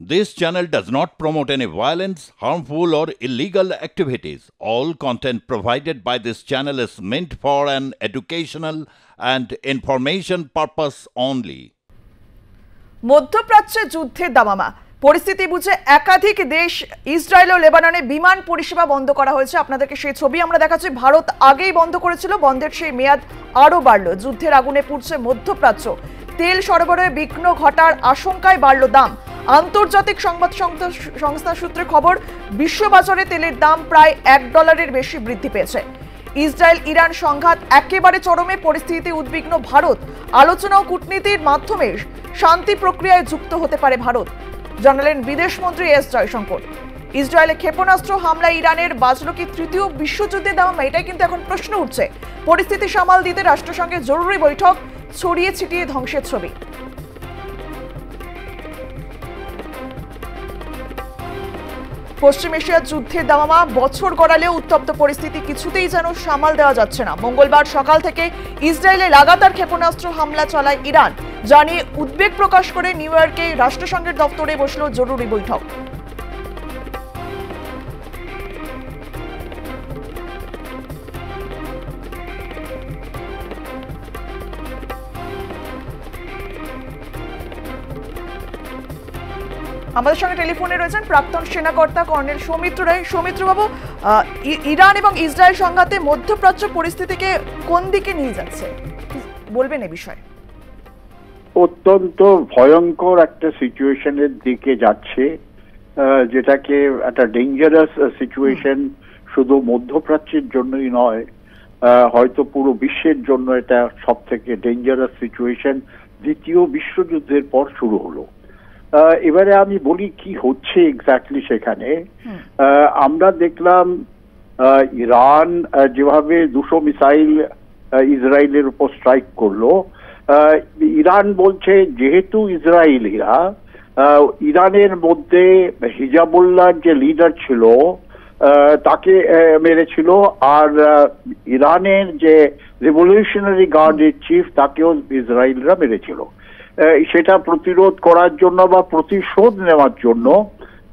This channel does not promote any violence, harmful or illegal activities. All content provided by this channel is meant for an educational and information purpose only. মধ্যপ্রাচ্যে যুদ্ধের দামামা পরিস্থিতি বুঝে একাধিক দেশ Israel ও লেবাননে বিমান পরিষেবা বন্ধ করা হয়েছে আপনাদেরকে সেই ছবি আমরা দেখাচ্ছি ভারত আগেই বন্ধ করেছিল বন্ধের সেই মেয়াদ আরও বাড়ল যুদ্ধের আগুনে পুড়ছে মধ্যপ্রাচ্য তেল সরবরাহে বিঘ্ন ঘটার আশঙ্কায় বাড়ল দাম আন্তর্জাতিক সংবাদ সংস্থা সূত্রে খবর বিশ্ববাজারে তেলের দাম প্রায় এক ডলারের বেশি বৃদ্ধি পেয়েছে ইসরায়েল ইরান সংঘাত একেবারে চরমে পরিস্থিতিতে উদ্বিগ্ন ভারত আলোচনা ও কূটনীতির মাধ্যমে শান্তি প্রক্রিয়ায় যুক্ত হতে পারে ভারত জানালেন বিদেশমন্ত্রী এস জয়শঙ্কর ইসরায়েলে ক্ষেপণাস্ত্র হামলা ইরানের বাজল কি তৃতীয় বিশ্বযুদ্ধে দাম এটাই কিন্তু এখন প্রশ্ন উঠছে পরিস্থিতি সামাল দিতে রাষ্ট্রসংঘের জরুরি বৈঠক ছড়িয়ে ছিটিয়ে ধ্বংসের ছবি পশ্চিম এশিয়ার যুদ্ধের দামামা বছর গড়ালেও উত্তপ্ত পরিস্থিতি কিছুতেই যেন সামাল দেওয়া যাচ্ছে না মঙ্গলবার সকাল থেকে ইসরায়েলে লাগাতার ক্ষেপণাস্ত্র হামলা চালায় ইরান জানিয়ে উদ্বেগ প্রকাশ করে নিউ ইয়র্কে রাষ্ট্রসংঘের দপ্তরে বসল জরুরি বৈঠক আমাদের সঙ্গে টেলিফোনে রয়েছেন প্রাক্তন সেনাকর্তা কর্নেল সৌমিত্র রায় সৌমিত্রবাবু ইরান এবং ইসরায়েল সংঘাতে মধ্যপ্রাচ্য পরিস্থিতিকে কোন দিকে নিয়ে যাচ্ছে বলবেন এ বিষয়ে অত্যন্ত ভয়ঙ্কর একটা সিচুয়েশনের দিকে যাচ্ছে যেটাকে একটা ডেঞ্জারাস সিচুয়েশন শুধু মধ্যপ্রাচ্যের জন্যই নয় হয়তো পুরো বিশ্বের জন্য এটা সব থেকে ডেঞ্জারাস সিচুয়েশন দ্বিতীয় বিশ্বযুদ্ধের পর শুরু হলো এবারে আমি বলি কি হচ্ছে এক্স্যাক্টলি সেখানে আমরা দেখলাম ইরান যেভাবে দুশো মিসাইল ইসরায়েলের উপর স্ট্রাইক করলো ইরান বলছে যেহেতু ইসরায়েলিরা ইরানের মধ্যে হিজাবুল্লাহ যে লিডার ছিল তাকে মেরেছিল আর ইরানের যে রেভলিউশনারি গার্ডের চিফ তাকেও ইসরায়েলরা মেরেছিল সেটা প্রতিরোধ করার জন্য বা প্রতিশোধ নেওয়ার জন্য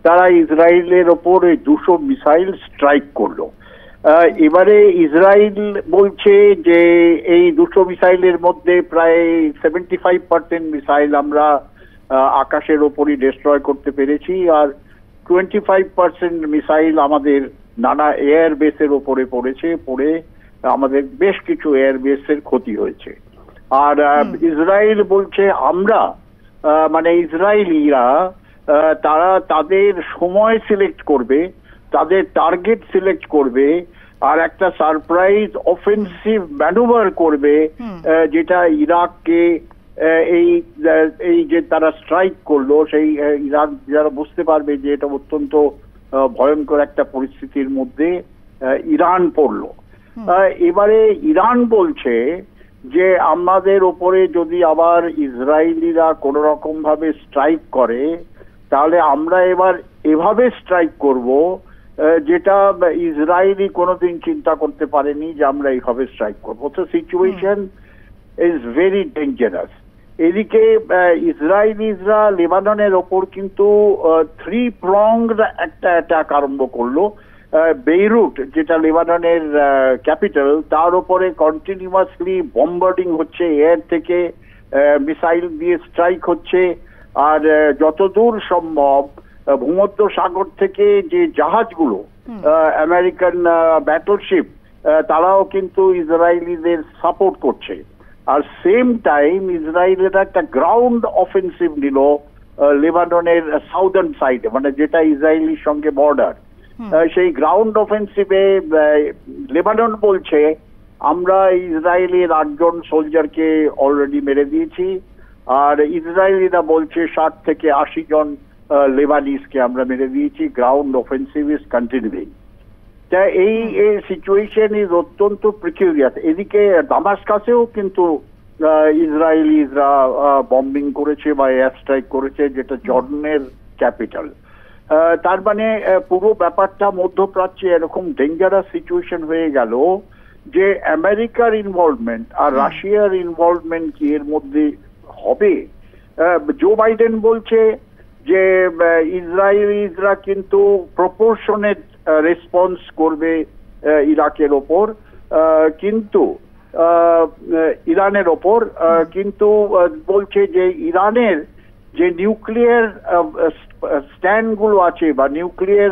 তারা ইসরায়েলের ওপর এই দুশো মিসাইল স্ট্রাইক করলো এবারে ইসরায়েল বলছে যে এই দুশো মিসাইলের মধ্যে প্রায় সেভেন্টি ফাইভ পার্সেন্ট মিসাইল আমরা আকাশের ওপরই ডিস্ট্রয় করতে পেরেছি আর টোয়েন্টি ফাইভ পার্সেন্ট মিসাইল আমাদের নানা এয়ার বেসের ওপরে পড়েছে পড়ে আমাদের বেশ কিছু এয়ার বেসের ক্ষতি হয়েছে আর ইসরায়েল বলছে আমরা মানে ইসরায়েলিরা তারা তাদের সময় সিলেক্ট করবে তাদের টার্গেট সিলেক্ট করবে আর একটা সারপ্রাইজ অফেন্সিভ ম্যানুভার করবে যেটা ইরাককে এই এই যে তারা স্ট্রাইক করলো সেই ইরাক যারা বুঝতে পারবে যে এটা অত্যন্ত ভয়ঙ্কর একটা পরিস্থিতির মধ্যে ইরান পড়লো এবারে ইরান বলছে আহ যে আমাদের ওপরে যদি আবার ইসরায়েলিরা কোন রকম ভাবে স্ট্রাইক করে তাহলে আমরা এবার এভাবে স্ট্রাইক করব যেটা ইসরায়েলি কোনোদিন চিন্তা করতে পারেনি যে আমরা এইভাবে স্ট্রাইক করব তো সিচুয়েশন ইজ ভেরি ডেঞ্জারাস এদিকে ইসরায়েলিজরা লেবাননের ওপর কিন্তু থ্রি প্রংড একটা অ্যাটাক আরম্ভ করলো বেইরুট যেটা লেবাননের ক্যাপিটাল তার ওপরে কন্টিনিউয়াসলি বম্বার্ডিং হচ্ছে এয়ার থেকে মিসাইল দিয়ে স্ট্রাইক হচ্ছে আর যতদূর সম্ভব ভূমধ্য সাগর থেকে যে জাহাজগুলো আমেরিকান ব্যাটলশিপ তারাও কিন্তু ইসরায়েলিদের সাপোর্ট করছে আর সেম টাইম ইসরায়েলের একটা গ্রাউন্ড অফেন্সিভ নিল লেবাননের সাউদার্ন সাইডে মানে যেটা ইসরায়েলির সঙ্গে বর্ডার সেই গ্রাউন্ড অফেন্সিভে লেবানন বলছে আমরা ইসরায়েলের আটজন সোলজারকে অলরেডি মেরে দিয়েছি আর ইসরায়েলিরা বলছে ষাট থেকে আশি জন লেবানিসকে আমরা মেরে দিয়েছি গ্রাউন্ড অফেন্সিভ ইজ কন্টিনিউইং তা এই এই সিচুয়েশন ইজ অত্যন্ত প্রিকিউরিয়াস এদিকে কাছেও কিন্তু ইসরায়েলিরা বম্বিং করেছে বা এয়ার স্ট্রাইক করেছে যেটা জর্ডনের ক্যাপিটাল তার মানে পুরো ব্যাপারটা মধ্যপ্রাচ্যে এরকম ডেঞ্জারাস সিচুয়েশন হয়ে গেল যে আমেরিকার ইনভলভমেন্ট আর রাশিয়ার ইনভলভমেন্ট কি এর মধ্যে হবে জো বাইডেন বলছে যে ইসরায়েলিজরা কিন্তু প্রপোর্শনেট রেসপন্স করবে ইরাকের ওপর কিন্তু ইরানের ওপর কিন্তু বলছে যে ইরানের যে নিউক্লিয়ার স্ট্যান্ডগুলো uh, uh, uh, আছে বা নিউক্লিয়ার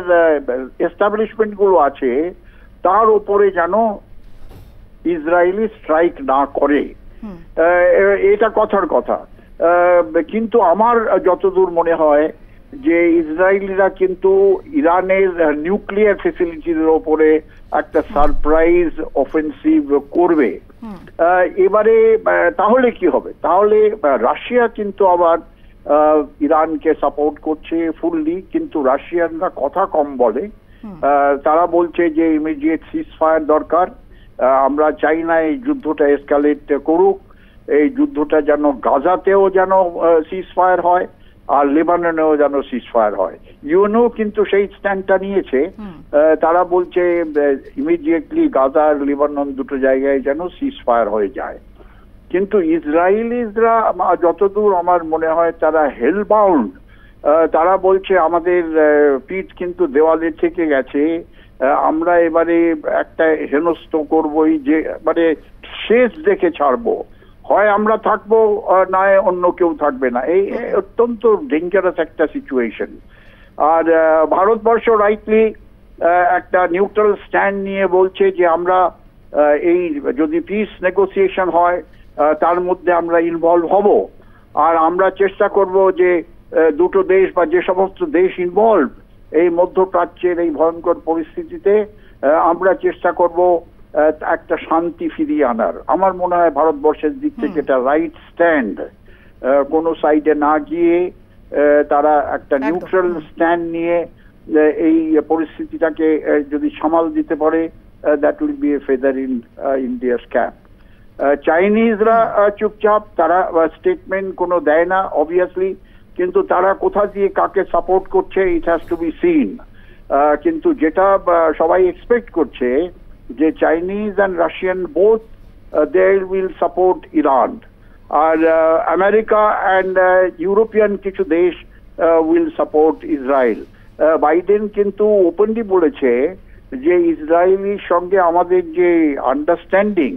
এস্টাবলিশমেন্টগুলো আছে তার উপরে যেন ইসরায়েলি স্ট্রাইক না করে এটা কথার কথা কিন্তু আমার যতদূর মনে হয় যে ইসরায়েলিরা কিন্তু ইরানের নিউক্লিয়ার ফেসিলিটির ওপরে একটা সারপ্রাইজ অফেন্সিভ করবে এবারে তাহলে কি হবে তাহলে রাশিয়া কিন্তু আবার ইরানকে সাপোর্ট করছে ফুললি কিন্তু রাশিয়ানরা কথা কম বলে তারা বলছে যে ইমিডিয়েট সিজ ফায়ার দরকার আমরা চাই না এই যুদ্ধটা এসকালেট করুক এই যুদ্ধটা যেন গাজাতেও যেন সিজ ফায়ার হয় আর লেবাননেও যেন সিজ ফায়ার হয় ইউনো কিন্তু সেই স্ট্যান্ডটা নিয়েছে তারা বলছে ইমিডিয়েটলি গাজা আর লেবানন দুটো জায়গায় যেন সিজ ফায়ার হয়ে যায় কিন্তু ইসরায়েলিজরা যতদূর আমার মনে হয় তারা হেলবাউন্ড তারা বলছে আমাদের পিঠ কিন্তু দেওয়ালে থেকে গেছে আমরা এবারে একটা হেনস্থ করবই যে মানে শেষ দেখে ছাড়বো হয় আমরা থাকবো নয় অন্য কেউ থাকবে না এই অত্যন্ত ডেঞ্জারাস একটা সিচুয়েশন আর ভারতবর্ষ রাইটলি একটা নিউট্রাল স্ট্যান্ড নিয়ে বলছে যে আমরা এই যদি পিস নেগোসিয়েশন হয় তার মধ্যে আমরা ইনভলভ হব আর আমরা চেষ্টা করব যে দুটো দেশ বা যে সমস্ত দেশ ইনভলভ এই মধ্যপ্রাচ্যের এই ভয়ঙ্কর পরিস্থিতিতে আমরা চেষ্টা করব একটা শান্তি ফিরিয়ে আনার আমার মনে হয় ভারতবর্ষের দিক থেকে এটা রাইট স্ট্যান্ড কোনো সাইডে না গিয়ে তারা একটা নিউট্রাল স্ট্যান্ড নিয়ে এই পরিস্থিতিটাকে যদি সামাল দিতে পারে that will be a feather in ইন্ডিয়ার ক্যাম্প চাইনিজরা চুপচাপ তারা স্টেটমেন্ট কোনো দেয় না অবভিয়াসলি কিন্তু তারা কোথা দিয়ে কাকে সাপোর্ট করছে it has to be seen কিন্তু যেটা সবাই এক্সপেক্ট করছে যে Chinese and Russian both they will support Iran আর আমেরিকা অ্যান্ড ইউরোপিয়ান কিছু দেশ উইল সাপোর্ট ইসরায়েল বাইডেন কিন্তু ওপেনলি বলেছে যে ইসরায়েলির সঙ্গে আমাদের যে আন্ডারস্ট্যান্ডিং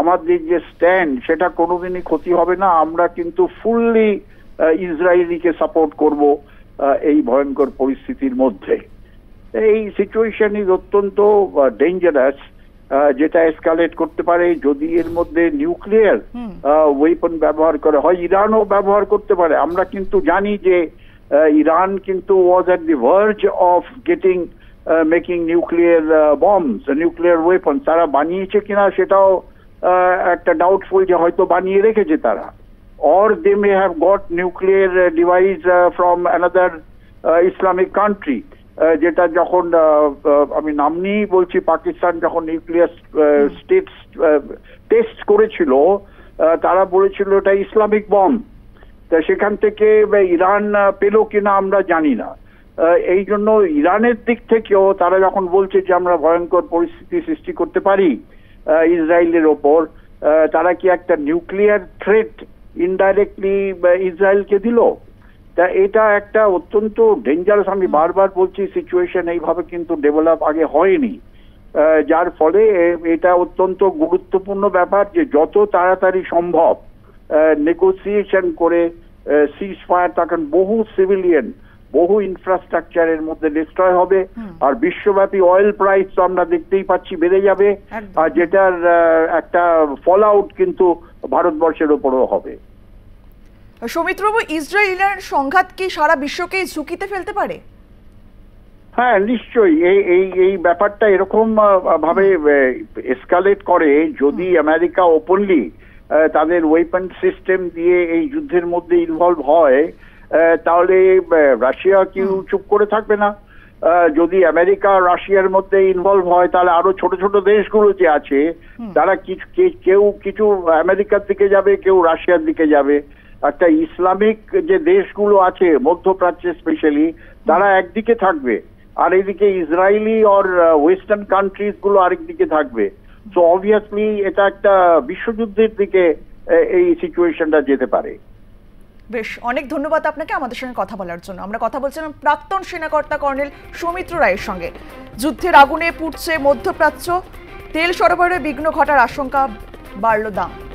আমাদের যে স্ট্যান্ড সেটা কোনোদিনই ক্ষতি হবে না আমরা কিন্তু ফুললি ইসরায়েলিকে সাপোর্ট করব এই ভয়ঙ্কর পরিস্থিতির মধ্যে এই সিচুয়েশন ইজ অত্যন্ত ডেঞ্জারাস যেটা এসকালেট করতে পারে যদি এর মধ্যে নিউক্লিয়ার ওয়েপন ব্যবহার করে হয় ইরানও ব্যবহার করতে পারে আমরা কিন্তু জানি যে ইরান কিন্তু was at the verge of getting making nuclear bombs nuclear weapon তারা বানিয়েছে কিনা সেটাও uh, একটা ডাউটফুল যে হয়তো বানিয়ে রেখেছে তারা or they may have got nuclear device from another Islamic country যেটা যখন uh, uh, আমি নাম নিয়েই বলছি পাকিস্তান যখন নিউক্লিয়ার স্টেট টেস্ট করেছিল তারা বলেছিল এটা ইসলামিক বম তা সেখান থেকে ইরান পেল কিনা আমরা জানি না এই জন্য ইরানের দিক থেকেও তারা যখন বলছে যে আমরা ভয়ঙ্কর পরিস্থিতি সৃষ্টি করতে পারি ইসরায়েলের ওপর তারা কি একটা নিউক্লিয়ার থ্রেট ইনডাইরেক্টলি ইসরায়েলকে দিল তা এটা একটা অত্যন্ত ডেঞ্জারাস আমি বারবার বলছি সিচুয়েশন এইভাবে কিন্তু ডেভেলপ আগে হয়নি যার ফলে এটা অত্যন্ত গুরুত্বপূর্ণ ব্যাপার যে যত তাড়াতাড়ি সম্ভব নেগোসিয়েশন করে সিজ ফায়ার তখন বহু সিভিলিয়ান বহু ইনফ্রাস্ট্রাকচারের মধ্যে ডিস্ট্রয় হবে আর বিশ্বব্যাপী অয়েল প্রাইস তো আমরা দেখতেই পাচ্ছি বেড়ে যাবে আর যেটার একটা ফল আউট কিন্তু ভারতবর্ষের ওপরও হবে সৌমিত্রবাবু ইসরায়েলের সংঘাত কি সারা বিশ্বকে ঝুঁকিতে ফেলতে পারে হ্যাঁ নিশ্চয়ই এই এই এই ব্যাপারটা এরকম ভাবে এসকালেট করে যদি আমেরিকা ওপেনলি তাদের ওয়েপন সিস্টেম দিয়ে এই যুদ্ধের মধ্যে ইনভলভ হয় তাহলে রাশিয়া কি চুপ করে থাকবে না যদি আমেরিকা রাশিয়ার মধ্যে ইনভলভ হয় তাহলে আরো ছোট ছোট দেশগুলো যে আছে তারা কিছু কেউ কিছু আমেরিকার দিকে যাবে কেউ রাশিয়ার দিকে যাবে একটা ইসলামিক যে দেশগুলো আছে মধ্যপ্রাচ্যে স্পেশালি তারা একদিকে থাকবে আর এদিকে ইসরায়েলি আর ওয়েস্টার্ন কান্ট্রিজ গুলো আরেকদিকে থাকবে তো অবভিয়াসলি এটা একটা বিশ্বযুদ্ধের দিকে এই সিচুয়েশনটা যেতে পারে বেশ অনেক ধন্যবাদ আপনাকে আমাদের সঙ্গে কথা বলার জন্য আমরা কথা বলছিলাম প্রাক্তন সেনাকর্তা কর্নেল সৌমিত্র রায়ের সঙ্গে যুদ্ধের আগুনে পুড়ছে মধ্যপ্রাচ্য তেল সরবরাহে বিঘ্ন ঘটার আশঙ্কা বাড়ল দাম